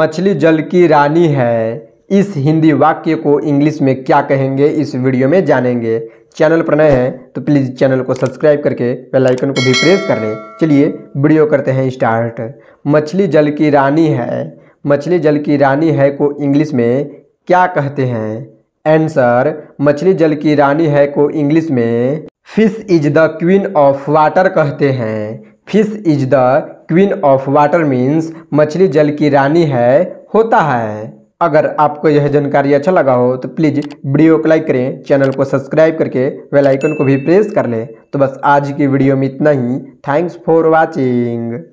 मछली जल की रानी है इस हिंदी वाक्य को इंग्लिश में क्या कहेंगे इस वीडियो में जानेंगे चैनल पर नए हैं तो प्लीज़ चैनल को सब्सक्राइब करके बेल आइकन को भी प्रेस कर लें चलिए वीडियो करते हैं स्टार्ट मछली जल की रानी है मछली जल की रानी है को इंग्लिश में क्या कहते हैं आंसर मछली जल की रानी है को इंग्लिश में fish is the queen of water कहते हैं fish is the queen of water means मछली जल की रानी है होता है अगर आपको यह जानकारी अच्छा लगा हो तो प्लीज़ वीडियो को लाइक करें चैनल को सब्सक्राइब करके बेल आइकन को भी प्रेस कर लें तो बस आज की वीडियो में इतना ही थैंक्स फॉर वाचिंग